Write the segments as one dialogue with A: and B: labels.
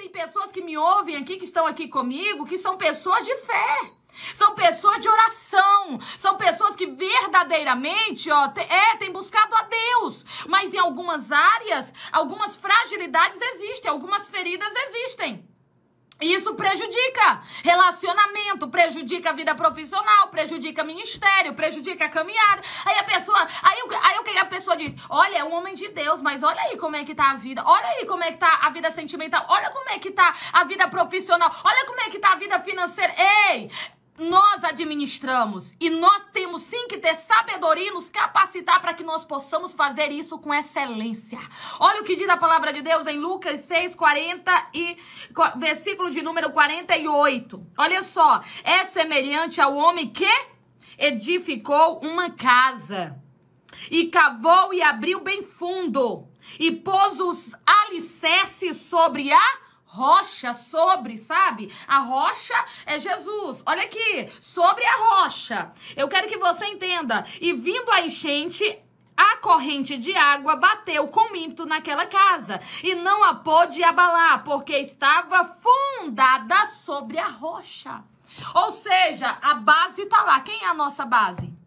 A: Tem pessoas que me ouvem aqui, que estão aqui comigo, que são pessoas de fé. São pessoas de oração, são pessoas que verdadeiramente, ó, te, é, tem buscado a Deus, mas em algumas áreas, algumas fragilidades existem, algumas feridas existem. Isso prejudica relacionamento, prejudica a vida profissional, prejudica ministério, prejudica a caminhada. Aí a pessoa, aí, aí o que a pessoa diz? Olha, é um homem de Deus, mas olha aí como é que tá a vida. Olha aí como é que tá a vida sentimental. Olha como é que tá a vida profissional. Olha como é que tá a vida financeira. Ei, nós administramos e nós temos sim que ter sabedoria e nos capacitar para que nós possamos fazer isso com excelência. Olha o que diz a palavra de Deus em Lucas 6, 40 e versículo de número 48. Olha só, é semelhante ao homem que edificou uma casa e cavou e abriu bem fundo e pôs os alicerces sobre a rocha sobre, sabe? A rocha é Jesus. Olha aqui, sobre a rocha. Eu quero que você entenda. E vindo a enchente, a corrente de água bateu com ímpeto naquela casa e não a pôde abalar, porque estava fundada sobre a rocha. Ou seja, a base está lá. Quem é a nossa base?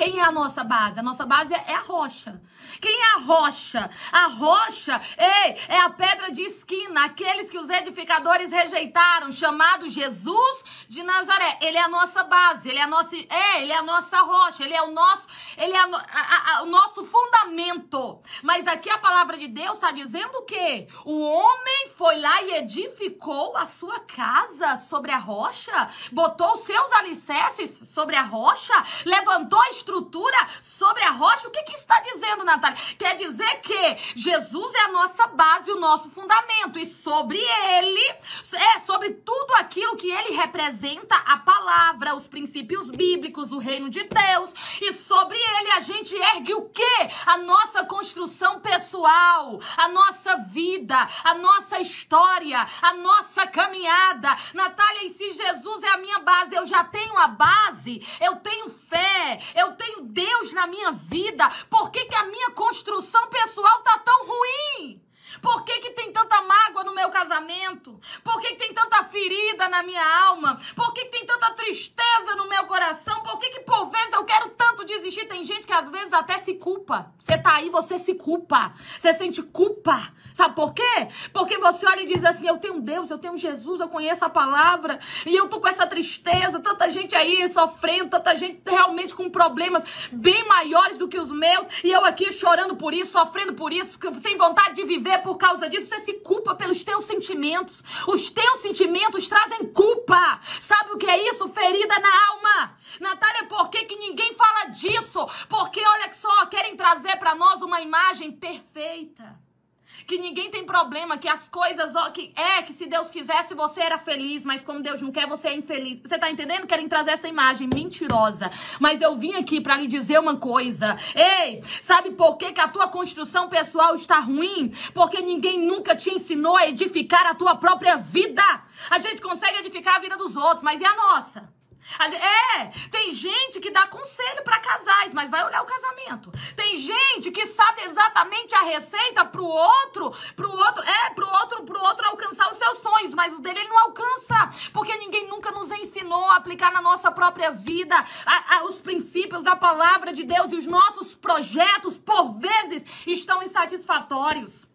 A: Quem é a nossa base? A nossa base é a rocha. Quem é a rocha? A rocha, ei, é a pedra de esquina, aqueles que os edificadores rejeitaram, chamado Jesus de Nazaré. Ele é a nossa base, ele é a nossa, é, ele é a nossa rocha, ele é o nosso, ele é a, a, a, o nosso fundamento. Mas aqui a palavra de Deus está dizendo o quê? o homem foi lá e edificou a sua casa sobre a rocha, botou os seus alicerces sobre a rocha, levantou estrutura estrutura sobre a rocha. O que, que está dizendo, Natália? Quer dizer que Jesus é a nossa base, o nosso fundamento. E sobre ele, é sobre tudo aquilo que ele representa, a palavra, os princípios bíblicos, o reino de Deus. E sobre ele a gente ergue o que A nossa construção pessoal, a nossa vida, a nossa história, a nossa caminhada. Natália, e se Jesus é a minha base, eu já tenho a base, eu tenho fé, eu eu tenho Deus na minha vida? Por que, que a minha construção pessoal tá tão ruim? Por que, que, tem tanta mágoa no meu casamento? Por que, que tem tanta ferida na minha alma? Por que, que, tem tanta tristeza no meu coração? Por que, que por vezes eu quero tanto desistir? tem gente que às vezes até se culpa. Você tá aí, você se culpa. Você sente culpa. Sabe por quê? Porque você olha e diz assim: eu tenho Deus, eu tenho Jesus, eu conheço a palavra, e eu tô com essa tristeza. Tanta gente aí sofrendo, tanta gente realmente com problemas bem maiores do que os meus, e eu aqui chorando por isso, sofrendo por isso, sem vontade de viver por causa disso. Você se culpa pelos teus sentimentos. Os teus sentimentos trazem culpa. Sabe o que é isso? Ferida na alma. Natália, por que, que ninguém fala disso? isso, porque olha só, querem trazer para nós uma imagem perfeita que ninguém tem problema, que as coisas, que é, que se Deus quisesse você era feliz, mas como Deus não quer, você é infeliz. Você tá entendendo? Querem trazer essa imagem mentirosa. Mas eu vim aqui para lhe dizer uma coisa. Ei, sabe por que, que a tua construção pessoal está ruim? Porque ninguém nunca te ensinou a edificar a tua própria vida. A gente consegue edificar a vida dos outros, mas e a nossa? Gente, é, tem gente que dá conselho para casais, mas vai olhar o casamento. Tem gente que sabe exatamente a receita pro outro, pro outro, é, pro outro, pro outro alcançar os seus sonhos, mas o dele ele não alcança, porque ninguém nunca nos ensinou a aplicar na nossa própria vida a, a, os princípios da palavra de Deus e os nossos projetos por vezes estão insatisfatórios.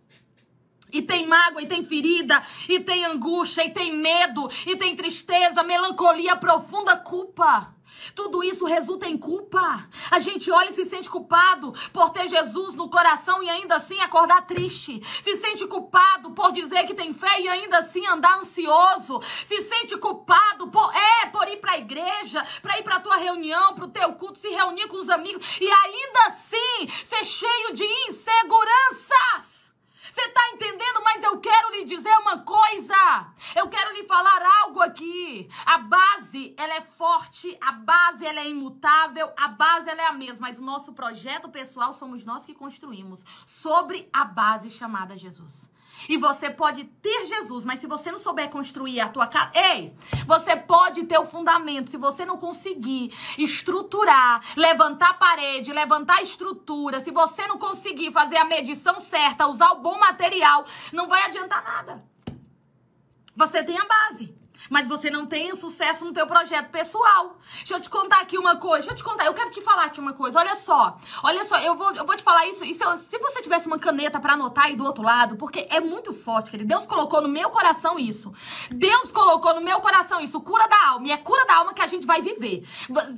A: E tem mágoa, e tem ferida, e tem angústia, e tem medo, e tem tristeza, melancolia, profunda culpa. Tudo isso resulta em culpa. A gente olha e se sente culpado por ter Jesus no coração e ainda assim acordar triste. Se sente culpado por dizer que tem fé e ainda assim andar ansioso. Se sente culpado por é por ir para a igreja, para ir para tua reunião, para o teu culto, se reunir com os amigos e ainda assim ser cheio de insegurança Eu quero lhe falar algo aqui. A base, ela é forte, a base, ela é imutável, a base, ela é a mesma. Mas o nosso projeto pessoal somos nós que construímos sobre a base chamada Jesus. E você pode ter Jesus, mas se você não souber construir a tua casa, ei, você pode ter o fundamento. Se você não conseguir estruturar, levantar a parede, levantar a estrutura, se você não conseguir fazer a medição certa, usar o bom material, não vai adiantar nada. Você tem a base. Mas você não tem sucesso no teu projeto pessoal. Deixa eu te contar aqui uma coisa. Deixa eu te contar. Eu quero te falar aqui uma coisa. Olha só. Olha só. Eu vou, eu vou te falar isso. isso eu, é, se você tivesse uma caneta para anotar aí do outro lado, porque é muito forte, querido. Deus colocou no meu coração isso. Deus colocou no meu coração isso. Cura da alma. E é cura da alma que a gente vai viver.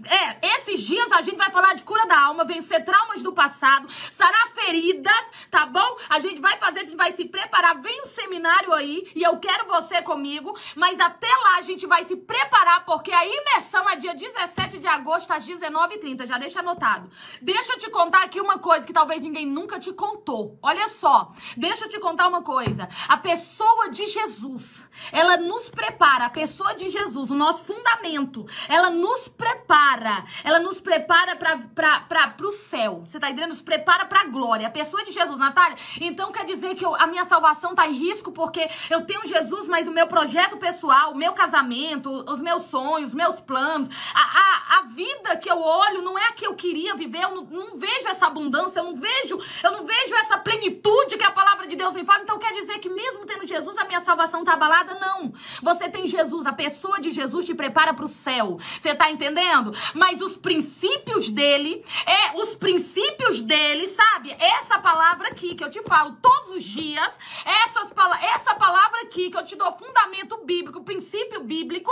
A: É, esses dias a gente vai falar de cura da alma, vencer traumas do passado, sarar feridas, tá bom? A gente vai fazer, a gente vai se preparar. Vem um seminário aí e eu quero você comigo. Mas até até lá a gente vai se preparar, porque a imersão é dia 17 de agosto, às 19h30. Já deixa anotado. Deixa eu te contar aqui uma coisa que talvez ninguém nunca te contou. Olha só, deixa eu te contar uma coisa. A pessoa de Jesus, ela nos prepara. A pessoa de Jesus, o nosso fundamento, ela nos prepara. Ela nos prepara para o céu. Você tá entendendo? Nos prepara para a glória. A pessoa de Jesus, Natália, então quer dizer que eu, a minha salvação tá em risco porque eu tenho Jesus, mas o meu projeto pessoal, meu casamento, os meus sonhos, meus planos, a, a, a vida que eu olho não é a que eu queria viver, eu não, não vejo essa abundância, eu não vejo, eu não vejo essa plenitude que a palavra de Deus me fala. Então quer dizer que mesmo tendo Jesus, a minha salvação tá abalada? Não. Você tem Jesus, a pessoa de Jesus te prepara para o céu. Você está entendendo? Mas os princípios dele, é os princípios dele, sabe? Essa palavra aqui que eu te falo todos os dias, essas, essa palavra aqui que eu te dou fundamento bíblico, princípio princípio bíblico,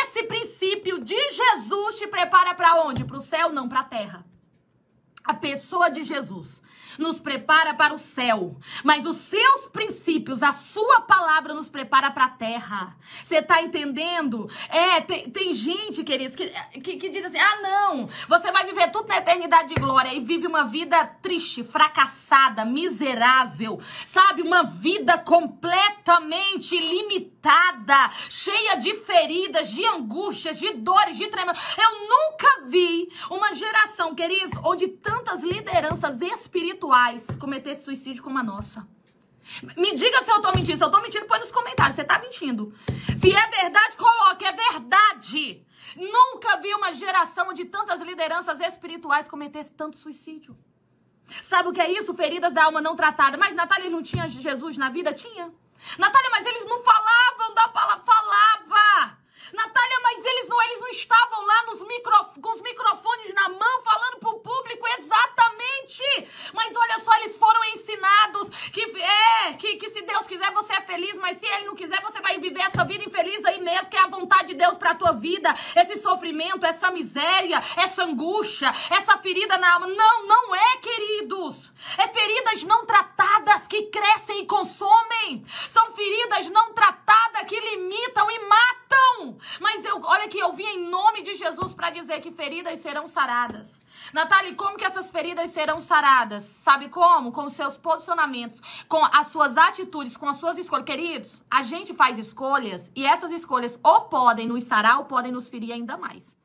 A: esse princípio de Jesus te prepara para onde? Para o céu, não, para a terra. A pessoa de Jesus nos prepara para o céu, mas os seus princípios, a sua palavra nos prepara para a terra. Você está entendendo? É, tem, tem gente, queridos, que, que, que diz assim: ah, não, você vai viver tudo na eternidade de glória e vive uma vida triste, fracassada, miserável, sabe? Uma vida completamente limitada, cheia de feridas, de angústias, de dores, de tremor. Eu nunca vi uma geração, queridos, onde tantas lideranças espirituais intelectuais suicídio como a nossa. Me diga se eu tô mentindo. Se eu tô mentindo, põe nos comentários. Você tá mentindo. Se é verdade, coloque. É verdade. Nunca vi uma geração de tantas lideranças espirituais cometesse tanto suicídio. Sabe o que é isso? Feridas da alma não tratada. Mas Natália não tinha Jesus na vida? Tinha. Natália, mas eles não falavam da palavra. Falava. Natália, mas eles não tua vida esse sofrimento, essa miséria, essa angústia, essa ferida na alma. Não, não é, queridos. É feridas não tratadas que crescem e consomem. São feridas não tratadas que limitam e matam então, mas eu, olha aqui, eu vim em nome de Jesus para dizer que feridas serão saradas. Natália, como que essas feridas serão saradas? Sabe como? Com os seus posicionamentos, com as suas atitudes, com as suas escolhas. Queridos, a gente faz escolhas e essas escolhas ou podem nos sarar ou podem nos ferir ainda mais.